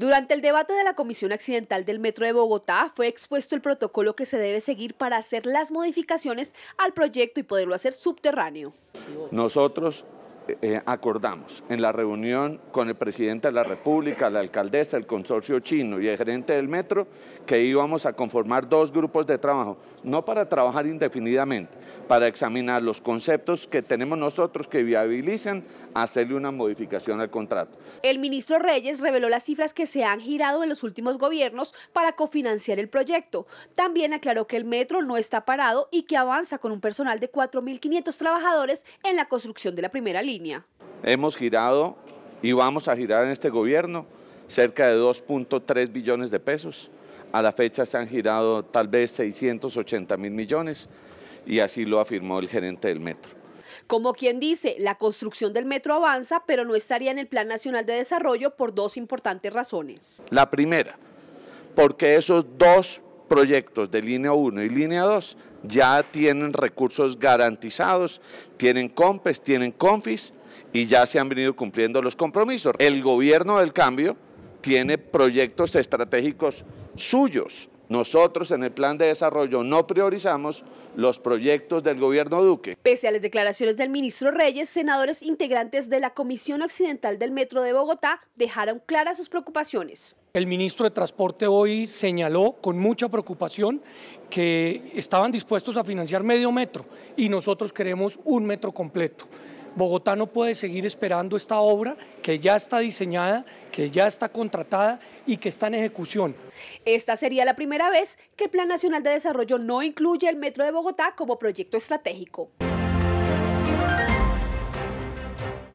Durante el debate de la Comisión Accidental del Metro de Bogotá fue expuesto el protocolo que se debe seguir para hacer las modificaciones al proyecto y poderlo hacer subterráneo. Nosotros eh, eh, acordamos en la reunión con el presidente de la República, la alcaldesa, el consorcio chino y el gerente del metro que íbamos a conformar dos grupos de trabajo, no para trabajar indefinidamente, para examinar los conceptos que tenemos nosotros que viabilizan hacerle una modificación al contrato. El ministro Reyes reveló las cifras que se han girado en los últimos gobiernos para cofinanciar el proyecto. También aclaró que el metro no está parado y que avanza con un personal de 4.500 trabajadores en la construcción de la primera línea. Hemos girado y vamos a girar en este gobierno cerca de 2.3 billones de pesos. A la fecha se han girado tal vez 680 mil millones y así lo afirmó el gerente del metro. Como quien dice, la construcción del metro avanza, pero no estaría en el Plan Nacional de Desarrollo por dos importantes razones. La primera, porque esos dos proyectos de línea 1 y línea 2 ya tienen recursos garantizados, tienen COMPES, tienen CONFIS y ya se han venido cumpliendo los compromisos. El gobierno del cambio tiene proyectos estratégicos suyos nosotros en el plan de desarrollo no priorizamos los proyectos del gobierno Duque. Pese a las declaraciones del ministro Reyes, senadores integrantes de la Comisión Occidental del Metro de Bogotá dejaron claras sus preocupaciones. El ministro de Transporte hoy señaló con mucha preocupación que estaban dispuestos a financiar medio metro y nosotros queremos un metro completo. Bogotá no puede seguir esperando esta obra que ya está diseñada, que ya está contratada y que está en ejecución. Esta sería la primera vez que el Plan Nacional de Desarrollo no incluye el Metro de Bogotá como proyecto estratégico.